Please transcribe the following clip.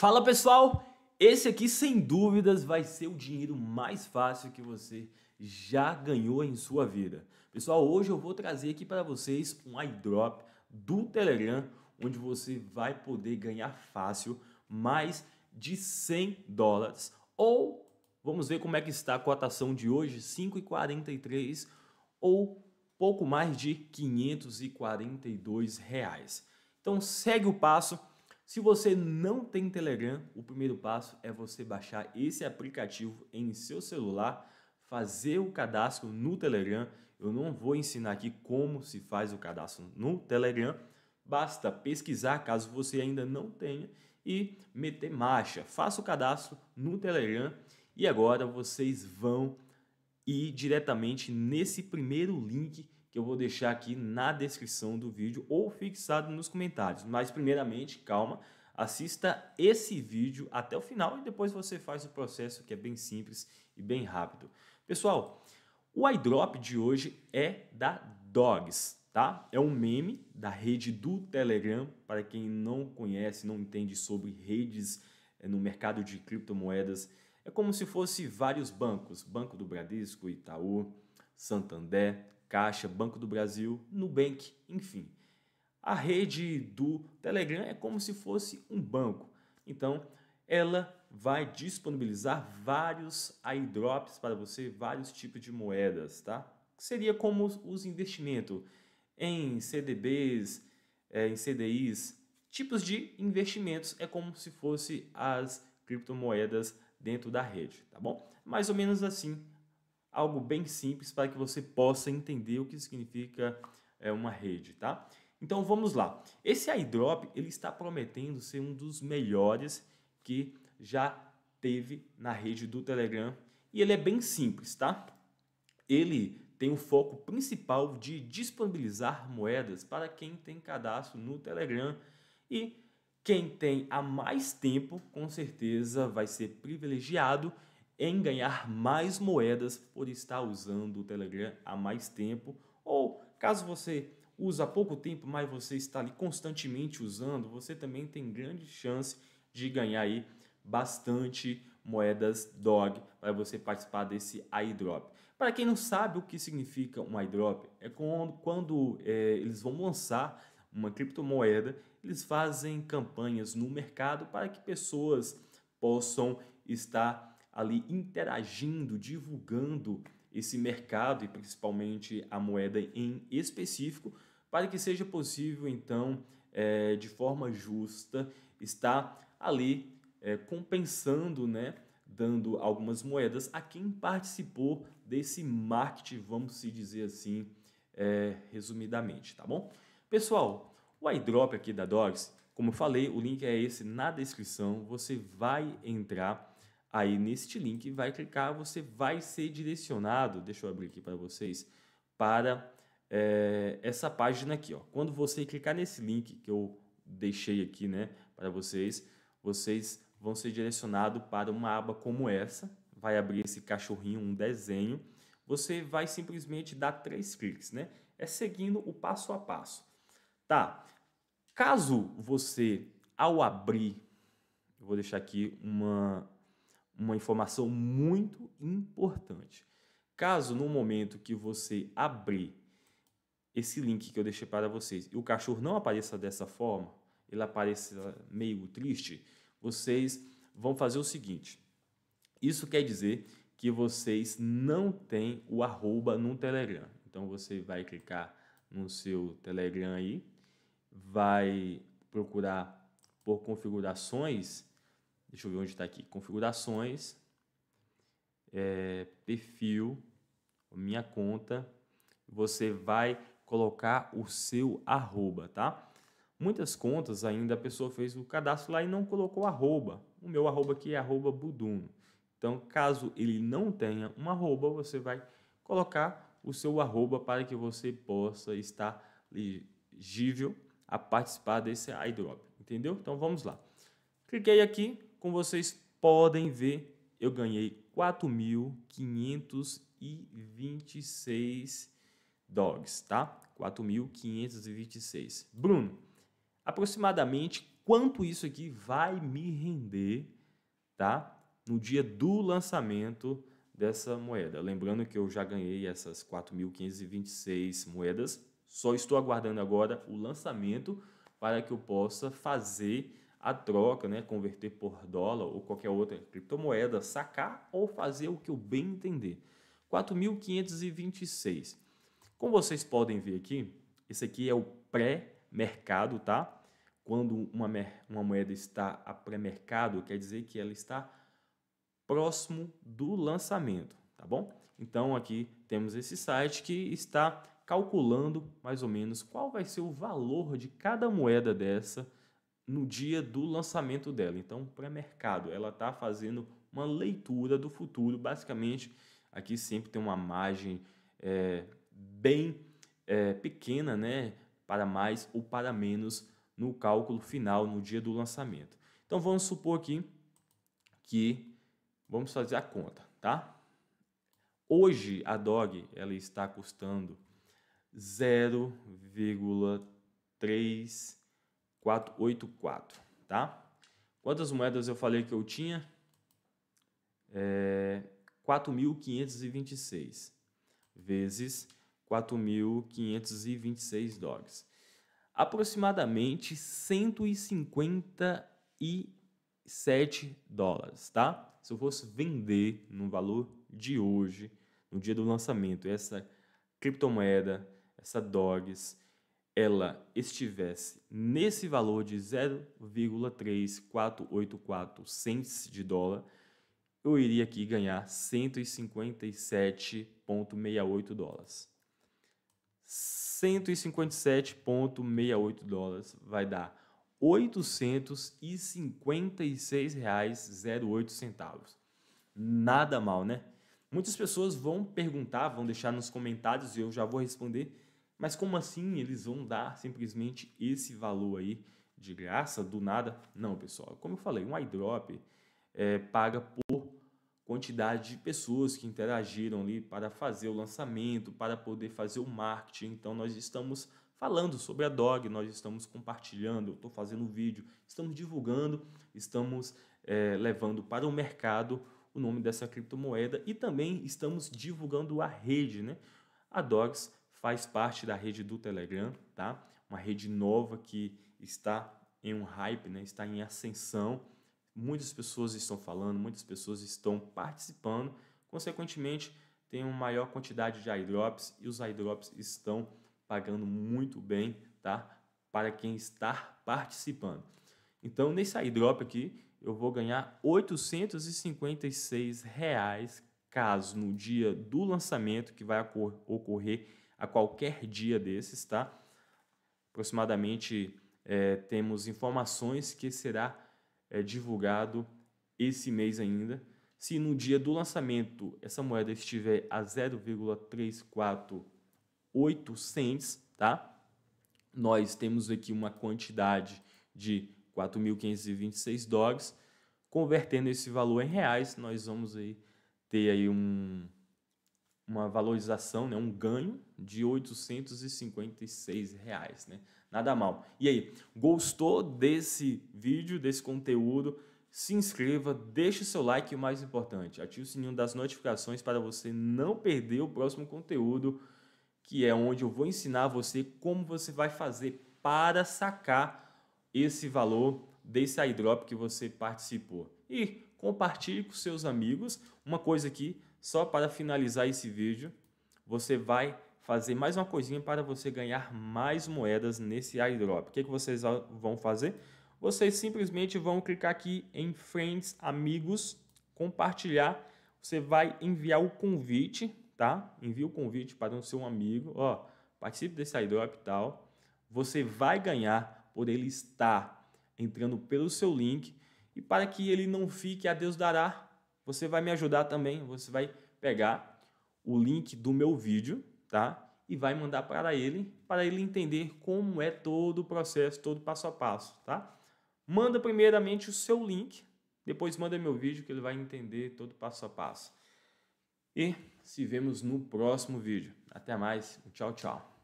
Fala pessoal, esse aqui sem dúvidas vai ser o dinheiro mais fácil que você já ganhou em sua vida. Pessoal, hoje eu vou trazer aqui para vocês um iDrop do Telegram, onde você vai poder ganhar fácil mais de 100 dólares ou vamos ver como é que está a cotação de hoje, 5,43 ou pouco mais de 542 reais. Então segue o passo se você não tem Telegram, o primeiro passo é você baixar esse aplicativo em seu celular, fazer o cadastro no Telegram. Eu não vou ensinar aqui como se faz o cadastro no Telegram. Basta pesquisar caso você ainda não tenha e meter marcha. Faça o cadastro no Telegram e agora vocês vão ir diretamente nesse primeiro link que eu vou deixar aqui na descrição do vídeo ou fixado nos comentários. Mas primeiramente, calma, assista esse vídeo até o final e depois você faz o processo que é bem simples e bem rápido. Pessoal, o iDrop de hoje é da Dogs, tá? É um meme da rede do Telegram, para quem não conhece, não entende sobre redes eh, no mercado de criptomoedas, é como se fosse vários bancos, Banco do Bradesco, Itaú, Santander, Caixa, Banco do Brasil, Nubank, enfim. A rede do Telegram é como se fosse um banco. Então, ela vai disponibilizar vários airdrops para você, vários tipos de moedas, tá? Seria como os investimentos em CDBs, eh, em CDIs, tipos de investimentos, é como se fosse as criptomoedas dentro da rede, tá bom? Mais ou menos assim algo bem simples para que você possa entender o que significa é, uma rede, tá? Então vamos lá. Esse iDrop ele está prometendo ser um dos melhores que já teve na rede do Telegram e ele é bem simples, tá? Ele tem o foco principal de disponibilizar moedas para quem tem cadastro no Telegram e quem tem há mais tempo, com certeza vai ser privilegiado em ganhar mais moedas por estar usando o Telegram há mais tempo ou caso você usa há pouco tempo, mas você está ali constantemente usando, você também tem grande chance de ganhar aí bastante moedas DOG para você participar desse iDrop. Para quem não sabe o que significa um iDrop, é quando, quando é, eles vão lançar uma criptomoeda, eles fazem campanhas no mercado para que pessoas possam estar ali interagindo, divulgando esse mercado e principalmente a moeda em específico, para que seja possível então, é, de forma justa, estar ali é, compensando, né, dando algumas moedas a quem participou desse marketing, vamos se dizer assim, é, resumidamente, tá bom? Pessoal, o iDrop aqui da Dogs, como eu falei, o link é esse na descrição, você vai entrar Aí neste link vai clicar, você vai ser direcionado, deixa eu abrir aqui para vocês, para é, essa página aqui. Ó. Quando você clicar nesse link que eu deixei aqui né, para vocês, vocês vão ser direcionados para uma aba como essa. Vai abrir esse cachorrinho, um desenho. Você vai simplesmente dar três cliques, né? É seguindo o passo a passo. Tá? Caso você, ao abrir, eu vou deixar aqui uma, uma informação muito importante. Caso no momento que você abrir esse link que eu deixei para vocês e o cachorro não apareça dessa forma, ele apareça meio triste, vocês vão fazer o seguinte. Isso quer dizer que vocês não têm o arroba no Telegram. Então você vai clicar no seu Telegram aí, vai procurar por configurações Deixa eu ver onde está aqui. Configurações, é, perfil, minha conta. Você vai colocar o seu arroba, tá? Muitas contas ainda a pessoa fez o cadastro lá e não colocou arroba. O meu arroba aqui é arroba buduno. Então, caso ele não tenha um arroba, você vai colocar o seu arroba para que você possa estar legível a participar desse iDrop, entendeu? Então, vamos lá. Cliquei aqui, como vocês podem ver, eu ganhei 4.526 dogs, tá? 4.526. Bruno, aproximadamente quanto isso aqui vai me render, tá? No dia do lançamento dessa moeda. Lembrando que eu já ganhei essas 4.526 moedas, só estou aguardando agora o lançamento para que eu possa fazer a troca, né, converter por dólar ou qualquer outra criptomoeda, sacar ou fazer o que eu bem entender. 4.526. Como vocês podem ver aqui, esse aqui é o pré-mercado, tá? Quando uma, uma moeda está a pré-mercado, quer dizer que ela está próximo do lançamento, tá bom? Então aqui temos esse site que está calculando mais ou menos qual vai ser o valor de cada moeda dessa no dia do lançamento dela. Então, para mercado, ela está fazendo uma leitura do futuro. Basicamente, aqui sempre tem uma margem é, bem é, pequena, né? Para mais ou para menos no cálculo final, no dia do lançamento. Então, vamos supor aqui que vamos fazer a conta, tá? Hoje a DOG ela está custando 0,3 484, tá? Quantas moedas eu falei que eu tinha? É, 4.526 vezes 4.526 dogs. Aproximadamente 157 dólares, tá? Se eu fosse vender no valor de hoje, no dia do lançamento, essa criptomoeda, essa dogs, ela estivesse nesse valor de 0,3484 cents de dólar, eu iria aqui ganhar 157,68 dólares. 157,68 dólares vai dar R$ 856,08. Nada mal, né? Muitas pessoas vão perguntar, vão deixar nos comentários e eu já vou responder mas como assim eles vão dar simplesmente esse valor aí de graça, do nada? Não, pessoal. Como eu falei, um iDrop é, paga por quantidade de pessoas que interagiram ali para fazer o lançamento, para poder fazer o marketing. Então, nós estamos falando sobre a Dog, nós estamos compartilhando, estou fazendo vídeo, estamos divulgando, estamos é, levando para o mercado o nome dessa criptomoeda e também estamos divulgando a rede, né? A Dogs faz parte da rede do Telegram, tá? Uma rede nova que está em um hype, né? Está em ascensão. Muitas pessoas estão falando, muitas pessoas estão participando. Consequentemente, tem uma maior quantidade de iDrops e os iDrops estão pagando muito bem, tá? Para quem está participando. Então, nesse iDrop aqui, eu vou ganhar 856 reais caso no dia do lançamento, que vai ocorrer a qualquer dia desses, tá? Aproximadamente é, temos informações que será é, divulgado esse mês ainda. Se no dia do lançamento essa moeda estiver a 0,348 cents, tá? Nós temos aqui uma quantidade de 4.526 dólares. Convertendo esse valor em reais, nós vamos aí ter aí um, uma valorização, né, um ganho de 856 reais, né? Nada mal. E aí, gostou desse vídeo, desse conteúdo? Se inscreva, deixe o seu like e o mais importante, ative o sininho das notificações para você não perder o próximo conteúdo, que é onde eu vou ensinar você como você vai fazer para sacar esse valor desse airdrop que você participou. E compartilhe com seus amigos. Uma coisa aqui, só para finalizar esse vídeo, você vai fazer mais uma coisinha para você ganhar mais moedas nesse airdrop. O que, que vocês vão fazer? Vocês simplesmente vão clicar aqui em Friends, Amigos, Compartilhar. Você vai enviar o convite, tá? Envia o convite para o seu amigo, ó, participe desse airdrop e tal. Você vai ganhar por ele estar entrando pelo seu link e para que ele não fique a Deus dará, você vai me ajudar também. Você vai pegar o link do meu vídeo, tá? E vai mandar para ele, para ele entender como é todo o processo, todo passo a passo, tá? Manda primeiramente o seu link, depois manda meu vídeo que ele vai entender todo passo a passo. E se vemos no próximo vídeo. Até mais, tchau, tchau.